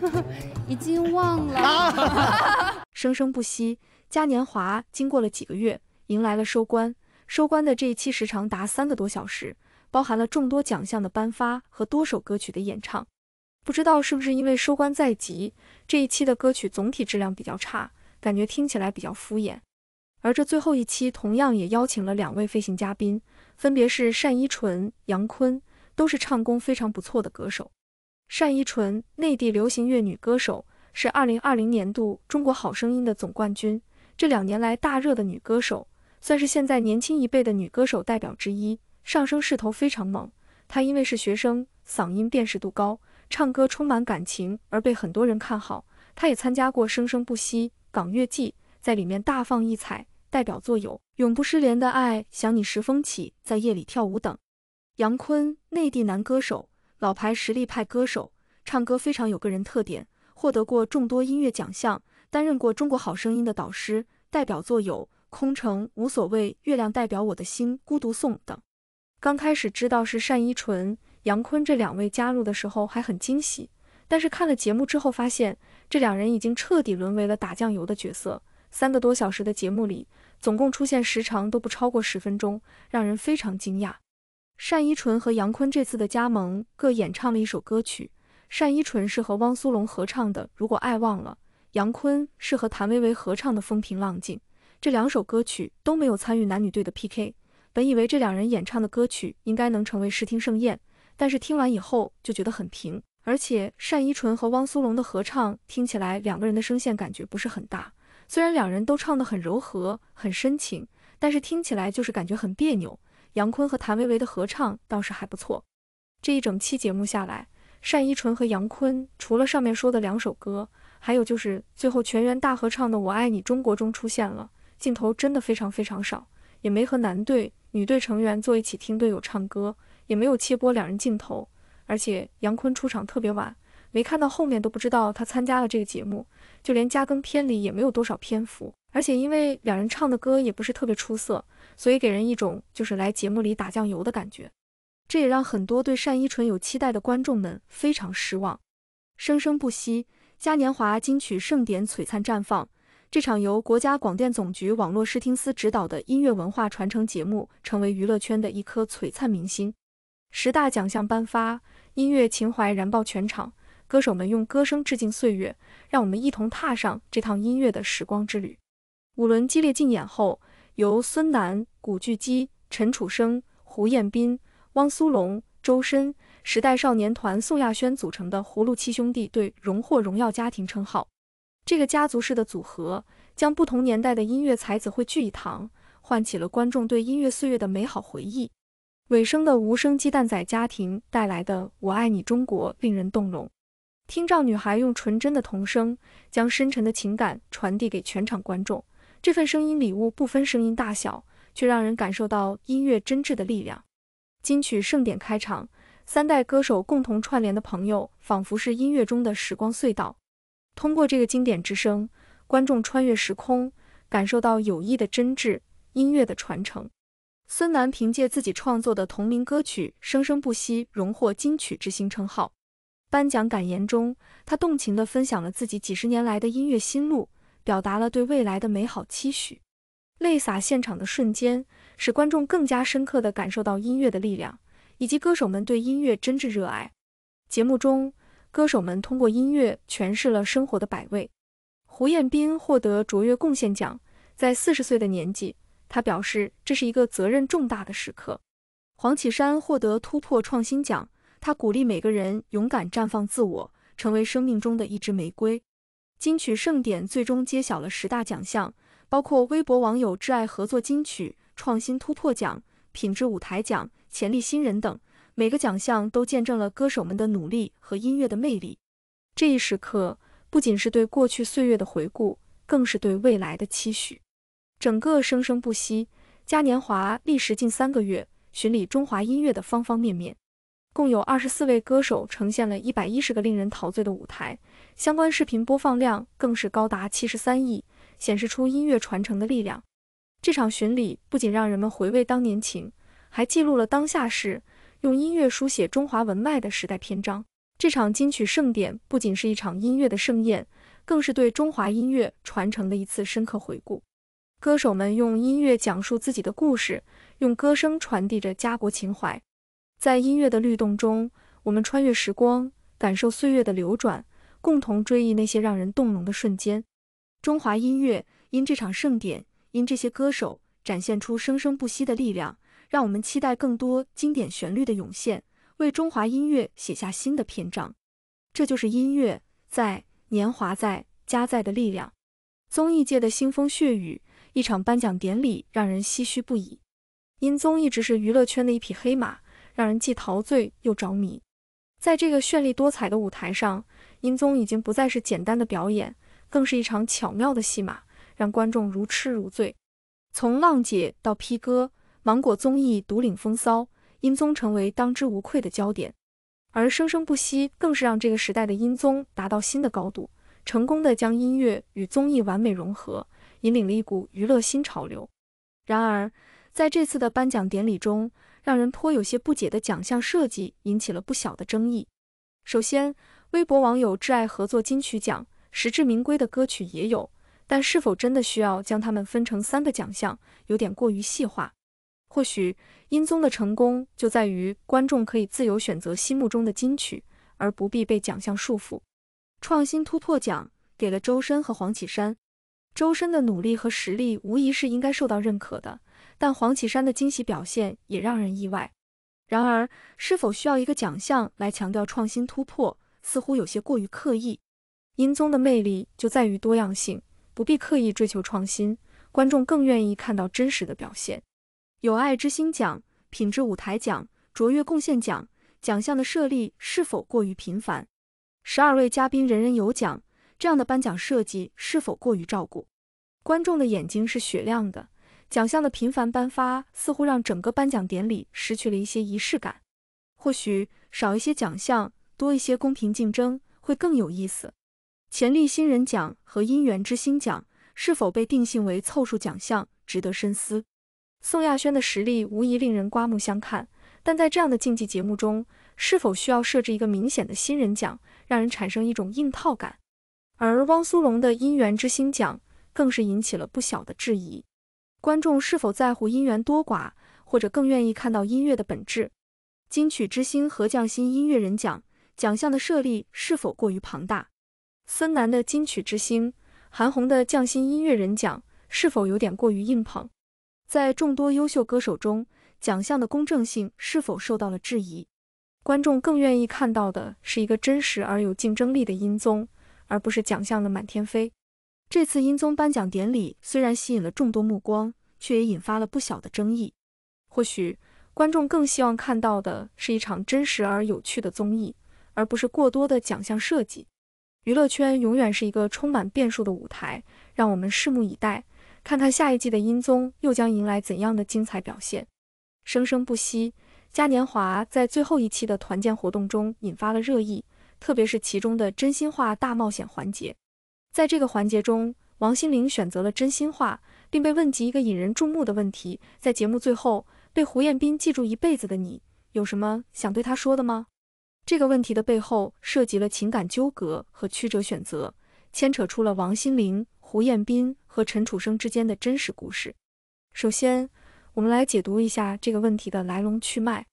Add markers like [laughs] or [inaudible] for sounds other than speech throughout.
[laughs] 已经忘了。[laughs] 生生不息嘉年华经过了几个月，迎来了收官。收官的这一期时长达三个多小时，包含了众多奖项的颁发和多首歌曲的演唱。不知道是不是因为收官在即，这一期的歌曲总体质量比较差，感觉听起来比较敷衍。而这最后一期同样也邀请了两位飞行嘉宾，分别是单依纯、杨坤，都是唱功非常不错的歌手。单依纯，内地流行乐女歌手，是二零二零年度中国好声音的总冠军。这两年来大热的女歌手，算是现在年轻一辈的女歌手代表之一，上升势头非常猛。她因为是学生，嗓音辨识度高，唱歌充满感情，而被很多人看好。她也参加过《生生不息港乐季》，在里面大放异彩。代表作有《永不失联的爱》《想你时风起》《在夜里跳舞》等。杨坤，内地男歌手。老牌实力派歌手，唱歌非常有个人特点，获得过众多音乐奖项，担任过《中国好声音》的导师。代表作有《空城》《无所谓》《月亮代表我的心》《孤独颂》等。刚开始知道是单依纯、杨坤这两位加入的时候还很惊喜，但是看了节目之后发现，这两人已经彻底沦为了打酱油的角色。三个多小时的节目里，总共出现时长都不超过十分钟，让人非常惊讶。单依纯和杨坤这次的加盟各演唱了一首歌曲，单依纯是和汪苏泷合唱的《如果爱忘了》，杨坤是和谭维维合唱的《风平浪静》。这两首歌曲都没有参与男女队的 PK。本以为这两人演唱的歌曲应该能成为视听盛宴，但是听完以后就觉得很平。而且单依纯和汪苏泷的合唱听起来两个人的声线感觉不是很大，虽然两人都唱得很柔和、很深情，但是听起来就是感觉很别扭。杨坤和谭维维的合唱倒是还不错。这一整期节目下来，单依纯和杨坤除了上面说的两首歌，还有就是最后全员大合唱的《我爱你中国》中出现了镜头，真的非常非常少，也没和男队、女队成员坐一起听队友唱歌，也没有切播两人镜头。而且杨坤出场特别晚，没看到后面都不知道他参加了这个节目，就连加更片里也没有多少篇幅。而且因为两人唱的歌也不是特别出色，所以给人一种就是来节目里打酱油的感觉。这也让很多对单依纯有期待的观众们非常失望。生生不息嘉年华金曲盛典璀璨绽放，这场由国家广电总局网络视听司指导的音乐文化传承节目，成为娱乐圈的一颗璀璨明星。十大奖项颁发，音乐情怀燃爆全场，歌手们用歌声致敬岁月，让我们一同踏上这趟音乐的时光之旅。五轮激烈竞演后，由孙楠、古巨基、陈楚生、胡彦斌、汪苏泷、周深、时代少年团宋亚轩组成的葫芦七兄弟队荣获荣耀家庭称号。这个家族式的组合将不同年代的音乐才子汇聚一堂，唤起了观众对音乐岁月的美好回忆。尾声的无声鸡蛋仔家庭带来的“我爱你，中国”令人动容。听障女孩用纯真的童声将深沉的情感传递给全场观众。这份声音礼物不分声音大小，却让人感受到音乐真挚的力量。金曲盛典开场，三代歌手共同串联的朋友，仿佛是音乐中的时光隧道。通过这个经典之声，观众穿越时空，感受到友谊的真挚，音乐的传承。孙楠凭借自己创作的同名歌曲《生生不息》荣获金曲之星称号。颁奖感言中，他动情地分享了自己几十年来的音乐心路。表达了对未来的美好期许，泪洒现场的瞬间，使观众更加深刻地感受到音乐的力量以及歌手们对音乐真挚热爱。节目中，歌手们通过音乐诠释了生活的百味。胡彦斌获得卓越贡献奖，在四十岁的年纪，他表示这是一个责任重大的时刻。黄绮珊获得突破创新奖，她鼓励每个人勇敢绽放自我，成为生命中的一支玫瑰。金曲盛典最终揭晓了十大奖项，包括微博网友挚爱合作金曲、创新突破奖、品质舞台奖、潜力新人等。每个奖项都见证了歌手们的努力和音乐的魅力。这一时刻不仅是对过去岁月的回顾，更是对未来的期许。整个生生不息嘉年华历时近三个月，巡礼中华音乐的方方面面。共有二十四位歌手呈现了一百一十个令人陶醉的舞台，相关视频播放量更是高达七十三亿，显示出音乐传承的力量。这场巡礼不仅让人们回味当年情，还记录了当下事，用音乐书写中华文脉的时代篇章。这场金曲盛典不仅是一场音乐的盛宴，更是对中华音乐传承的一次深刻回顾。歌手们用音乐讲述自己的故事，用歌声传递着家国情怀。在音乐的律动中，我们穿越时光，感受岁月的流转，共同追忆那些让人动容的瞬间。中华音乐因这场盛典，因这些歌手展现出生生不息的力量，让我们期待更多经典旋律的涌现，为中华音乐写下新的篇章。这就是音乐在年华在家在的力量。综艺界的腥风血雨，一场颁奖典礼让人唏嘘不已。因综艺一直是娱乐圈的一匹黑马。让人既陶醉又着迷，在这个绚丽多彩的舞台上，音综已经不再是简单的表演，更是一场巧妙的戏码，让观众如痴如醉。从浪姐到披哥，芒果综艺独领风骚，音综成为当之无愧的焦点。而生生不息更是让这个时代的音综达到新的高度，成功的将音乐与综艺完美融合，引领了一股娱乐新潮流。然而，在这次的颁奖典礼中，让人颇有些不解的奖项设计引起了不小的争议。首先，微博网友挚爱合作金曲奖实至名归的歌曲也有，但是否真的需要将它们分成三个奖项，有点过于细化。或许音综的成功就在于观众可以自由选择心目中的金曲，而不必被奖项束缚。创新突破奖给了周深和黄绮珊，周深的努力和实力无疑是应该受到认可的。但黄绮珊的惊喜表现也让人意外。然而，是否需要一个奖项来强调创新突破，似乎有些过于刻意。音综的魅力就在于多样性，不必刻意追求创新，观众更愿意看到真实的表现。有爱之心奖、品质舞台奖、卓越贡献奖，奖项的设立是否过于频繁？十二位嘉宾人人有奖，这样的颁奖设计是否过于照顾？观众的眼睛是雪亮的。奖项的频繁颁发似乎让整个颁奖典礼失去了一些仪式感。或许少一些奖项，多一些公平竞争会更有意思。潜力新人奖和姻缘之星奖是否被定性为凑数奖项，值得深思。宋亚轩的实力无疑令人刮目相看，但在这样的竞技节目中，是否需要设置一个明显的新人奖，让人产生一种硬套感？而汪苏泷的姻缘之星奖更是引起了不小的质疑。观众是否在乎音源多寡，或者更愿意看到音乐的本质？金曲之星和匠心音乐人奖奖项的设立是否过于庞大？孙楠的金曲之星，韩红的匠心音乐人奖是否有点过于硬捧？在众多优秀歌手中，奖项的公正性是否受到了质疑？观众更愿意看到的是一个真实而有竞争力的音综，而不是奖项的满天飞。这次《音综》颁奖典礼虽然吸引了众多目光，却也引发了不小的争议。或许观众更希望看到的是一场真实而有趣的综艺，而不是过多的奖项设计。娱乐圈永远是一个充满变数的舞台，让我们拭目以待，看看下一季的《音综》又将迎来怎样的精彩表现。生生不息嘉年华在最后一期的团建活动中引发了热议，特别是其中的真心话大冒险环节。在这个环节中，王心凌选择了真心话，并被问及一个引人注目的问题。在节目最后，被胡彦斌记住一辈子的你，有什么想对他说的吗？这个问题的背后涉及了情感纠葛和曲折选择，牵扯出了王心凌、胡彦斌和陈楚生之间的真实故事。首先，我们来解读一下这个问题的来龙去脉。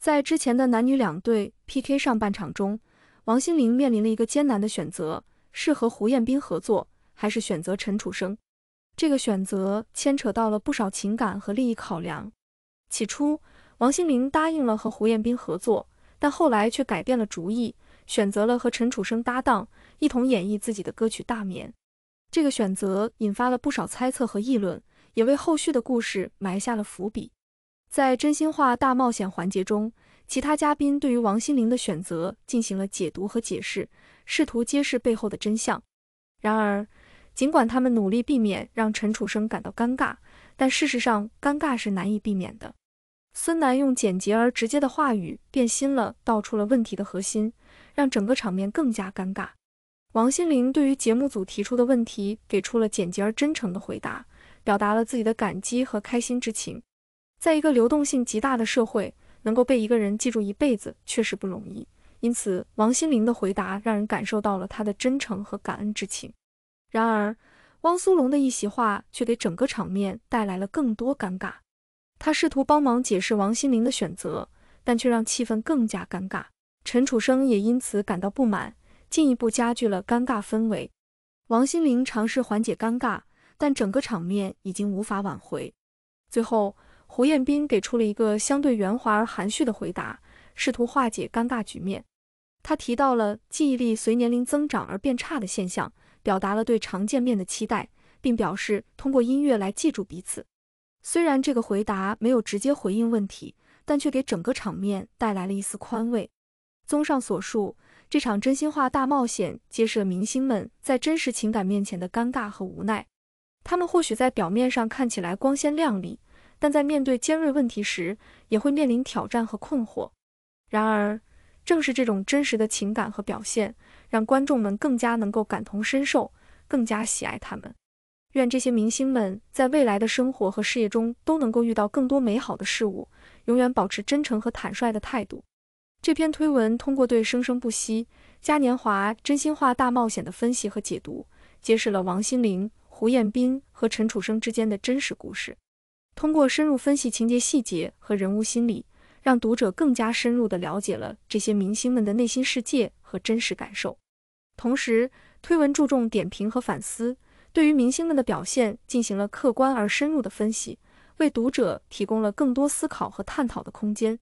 在之前的男女两队 PK 上半场中，王心凌面临了一个艰难的选择。是和胡彦斌合作，还是选择陈楚生？这个选择牵扯到了不少情感和利益考量。起初，王心凌答应了和胡彦斌合作，但后来却改变了主意，选择了和陈楚生搭档，一同演绎自己的歌曲《大眠》。这个选择引发了不少猜测和议论，也为后续的故事埋下了伏笔。在真心话大冒险环节中，其他嘉宾对于王心凌的选择进行了解读和解释，试图揭示背后的真相。然而，尽管他们努力避免让陈楚生感到尴尬，但事实上尴尬是难以避免的。孙楠用简洁而直接的话语变心了，道出了问题的核心，让整个场面更加尴尬。王心凌对于节目组提出的问题给出了简洁而真诚的回答，表达了自己的感激和开心之情。在一个流动性极大的社会。能够被一个人记住一辈子，确实不容易。因此，王心凌的回答让人感受到了她的真诚和感恩之情。然而，汪苏泷的一席话却给整个场面带来了更多尴尬。他试图帮忙解释王心凌的选择，但却让气氛更加尴尬。陈楚生也因此感到不满，进一步加剧了尴尬氛围。王心凌尝试缓解尴尬，但整个场面已经无法挽回。最后。胡彦斌给出了一个相对圆滑而含蓄的回答，试图化解尴尬局面。他提到了记忆力随年龄增长而变差的现象，表达了对常见面的期待，并表示通过音乐来记住彼此。虽然这个回答没有直接回应问题，但却给整个场面带来了一丝宽慰。综上所述，这场真心话大冒险揭示了明星们在真实情感面前的尴尬和无奈。他们或许在表面上看起来光鲜亮丽。但在面对尖锐问题时，也会面临挑战和困惑。然而，正是这种真实的情感和表现，让观众们更加能够感同身受，更加喜爱他们。愿这些明星们在未来的生活和事业中，都能够遇到更多美好的事物，永远保持真诚和坦率的态度。这篇推文通过对《生生不息嘉年华真心话大冒险》的分析和解读，揭示了王心凌、胡彦斌和陈楚生之间的真实故事。通过深入分析情节细节和人物心理，让读者更加深入地了解了这些明星们的内心世界和真实感受。同时，推文注重点评和反思，对于明星们的表现进行了客观而深入的分析，为读者提供了更多思考和探讨的空间。